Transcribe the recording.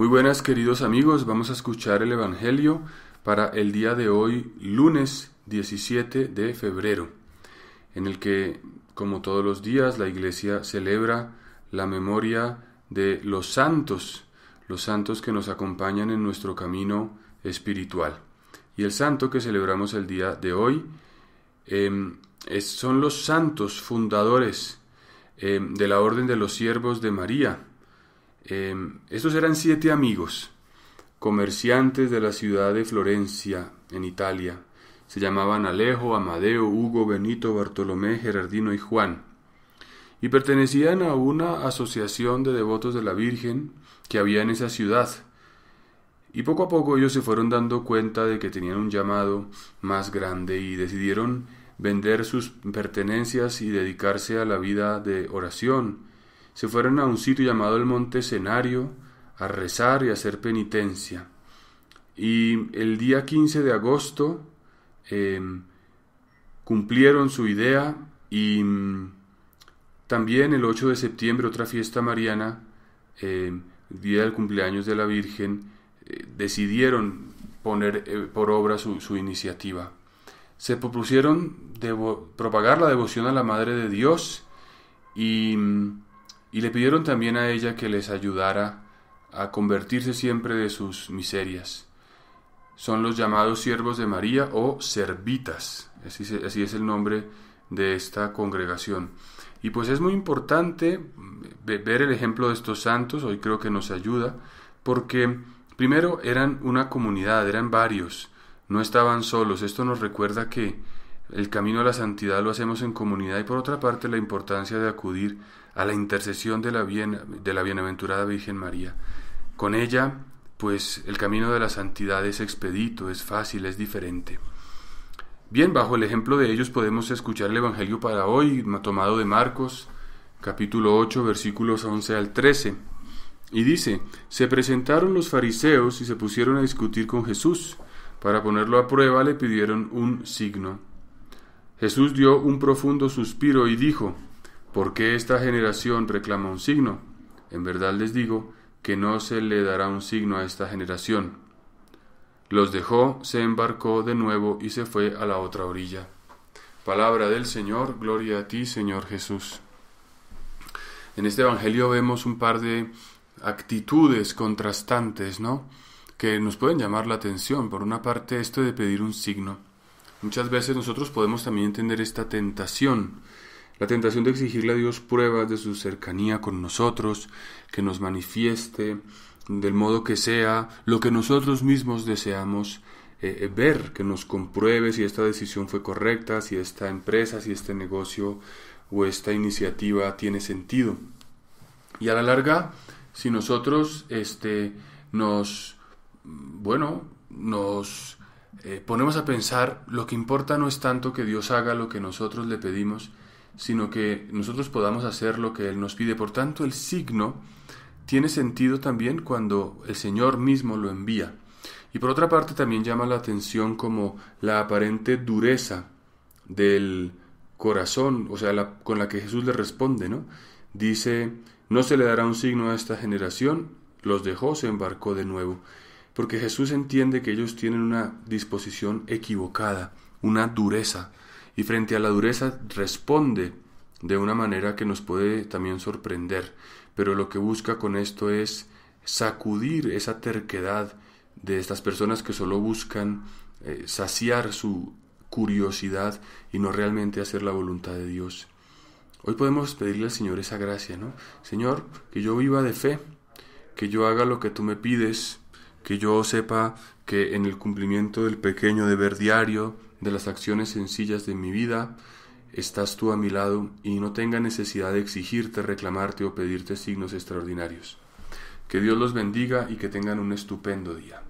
Muy buenas queridos amigos, vamos a escuchar el Evangelio para el día de hoy, lunes 17 de febrero, en el que, como todos los días, la Iglesia celebra la memoria de los santos, los santos que nos acompañan en nuestro camino espiritual. Y el santo que celebramos el día de hoy em, son los santos fundadores em, de la Orden de los Siervos de María, Em, estos eran siete amigos, comerciantes de la ciudad de Florencia, en Italia. Se llamaban Alejo, Amadeo, Hugo, Benito, Bartolomé, Gerardino y Juan. Y pertenecían a una asociación de devotos de la Virgen que había en esa ciudad. Y poco a poco ellos se fueron dando cuenta de que tenían un llamado más grande y decidieron vender sus pertenencias y dedicarse a la vida de oración, se fueron a un sitio llamado el Monte Cenario a rezar y a hacer penitencia. Y el día 15 de agosto em, cumplieron su idea y mm, también el 8 de septiembre, otra fiesta mariana, em, día del cumpleaños de la Virgen, eh, decidieron poner eh, por obra su, su iniciativa. Se propusieron propagar la devoción a la Madre de Dios y mm, y le pidieron también a ella que les ayudara a convertirse siempre de sus miserias. Son los llamados siervos de María o servitas, así, es el nombre de esta congregación. Y pues es muy importante mm, ver el ejemplo de estos santos, hoy creo que nos ayuda, porque primero eran una comunidad, eran varios, no estaban solos. Esto nos recuerda que el camino a la santidad lo hacemos en comunidad y por otra parte la importancia de acudir a la intercesión de la, de la bienaventurada Virgen María. Con ella, pues el camino de la santidad es expedito, es fácil, es diferente. Bien, bajo el ejemplo de ellos podemos escuchar el Evangelio para hoy, tomado de Marcos, capítulo 8, versículos 11 al 13. Y dice, se presentaron los fariseos y se pusieron a discutir con Jesús. Para ponerlo a prueba le pidieron un signo. Jesús dio un profundo suspiro y dijo, ¿Por qué esta generación reclama un signo? En verdad les digo que no se le dará un signo a esta generación. Los dejó, se embarcó de nuevo y se fue a la otra orilla. Palabra del Señor, gloria a ti, Señor Jesús. En este Evangelio vemos un par de actitudes contrastantes, ¿no? Que nos pueden llamar la atención. Por una parte, esto de pedir un signo. Muchas veces nosotros podemos también entender esta tentación, la tentación de exigirle a Dios pruebas de su cercanía con nosotros, que nos manifieste del modo que sea lo que nosotros mismos deseamos eh, eh, ver, que nos compruebe si esta decisión fue correcta, si esta empresa, si este negocio o esta iniciativa tiene sentido. Y a la larga, si nosotros este, nos, mm, bueno, nos eh, ponemos a pensar, lo que importa no es tanto que Dios haga lo que nosotros le pedimos, sino que nosotros podamos hacer lo que Él nos pide. Por tanto, el signo tiene sentido también cuando el Señor mismo lo envía. Y por otra parte también llama la atención como la aparente dureza del corazón, o sea, la, con la que Jesús le responde, ¿no? Dice, no se le dará un signo a esta generación, los dejó, se embarcó de nuevo. Porque Jesús entiende que ellos tienen una disposición equivocada, una dureza, y frente a la dureza responde de una manera que nos puede también sorprender, pero lo que busca con esto es sacudir esa terquedad de estas personas que solo buscan eh, saciar su curiosidad y no realmente hacer la voluntad de Dios. Hoy podemos pedirle al Señor esa gracia, ¿no? Señor, que yo viva de fe, que yo haga lo que tú me pides, que yo sepa que en el cumplimiento del pequeño deber diario, de las acciones sencillas de mi vida, estás tú a mi lado y no tenga necesidad de exigirte, reclamarte o pedirte signos extraordinarios. Que Dios los bendiga y que tengan un estupendo día.